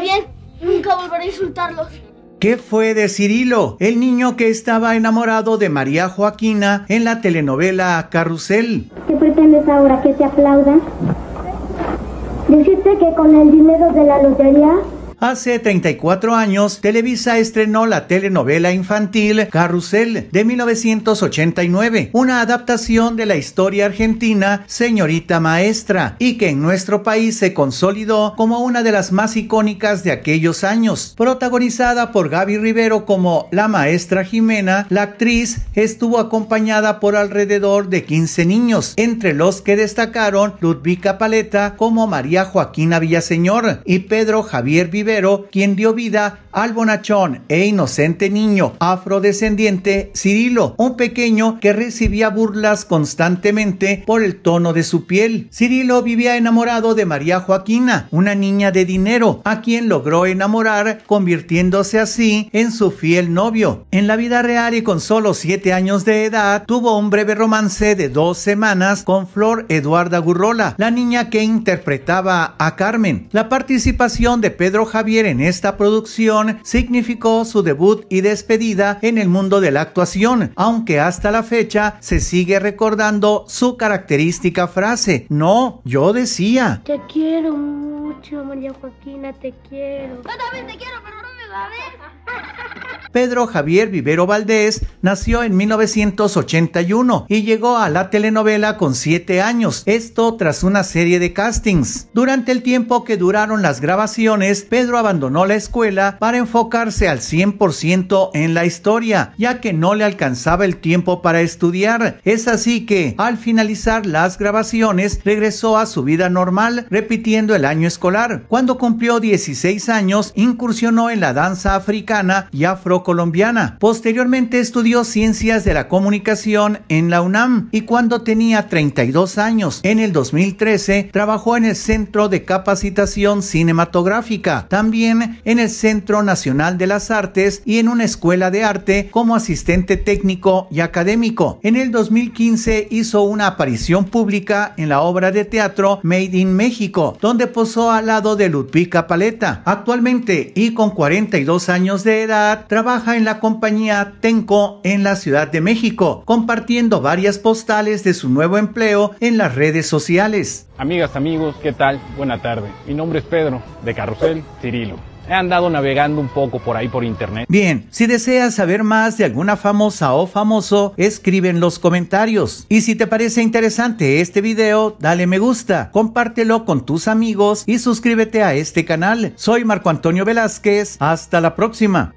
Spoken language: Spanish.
bien, nunca volveré a insultarlos. ¿Qué fue de Cirilo, el niño que estaba enamorado de María Joaquina en la telenovela Carrusel? ¿Qué pretendes ahora que te aplaudan? ¿Dijiste que con el dinero de la lotería Hace 34 años, Televisa estrenó la telenovela infantil Carrusel de 1989, una adaptación de la historia argentina Señorita Maestra, y que en nuestro país se consolidó como una de las más icónicas de aquellos años. Protagonizada por Gaby Rivero como la maestra Jimena, la actriz estuvo acompañada por alrededor de 15 niños, entre los que destacaron Ludvika Paleta como María Joaquina Villaseñor y Pedro Javier quien dio vida al bonachón e inocente niño afrodescendiente Cirilo, un pequeño que recibía burlas constantemente por el tono de su piel. Cirilo vivía enamorado de María Joaquina, una niña de dinero, a quien logró enamorar, convirtiéndose así en su fiel novio. En la vida real y con solo 7 años de edad, tuvo un breve romance de dos semanas con Flor Eduarda Gurrola, la niña que interpretaba a Carmen. La participación de Pedro Javier en esta producción significó su debut y despedida en el mundo de la actuación, aunque hasta la fecha se sigue recordando su característica frase, no, yo decía. Te quiero mucho, María Joaquina, te quiero. pero no me Pedro Javier Vivero Valdés nació en 1981 y llegó a la telenovela con 7 años, esto tras una serie de castings. Durante el tiempo que duraron las grabaciones, Pedro abandonó la escuela para enfocarse al 100% en la historia, ya que no le alcanzaba el tiempo para estudiar. Es así que, al finalizar las grabaciones, regresó a su vida normal, repitiendo el año escolar. Cuando cumplió 16 años, incursionó en la danza africana y afro colombiana. Posteriormente estudió Ciencias de la Comunicación en la UNAM y cuando tenía 32 años, en el 2013, trabajó en el Centro de Capacitación Cinematográfica, también en el Centro Nacional de las Artes y en una escuela de arte como asistente técnico y académico. En el 2015 hizo una aparición pública en la obra de teatro Made in México, donde posó al lado de Ludvika Paleta. Actualmente y con 42 años de edad, trabaja trabaja en la compañía Tenco en la Ciudad de México, compartiendo varias postales de su nuevo empleo en las redes sociales. Amigas, amigos, ¿qué tal? Buena tarde. Mi nombre es Pedro, de Carrusel Cirilo. He andado navegando un poco por ahí por internet. Bien, si deseas saber más de alguna famosa o famoso, escribe en los comentarios. Y si te parece interesante este video, dale me gusta, compártelo con tus amigos y suscríbete a este canal. Soy Marco Antonio Velázquez, hasta la próxima.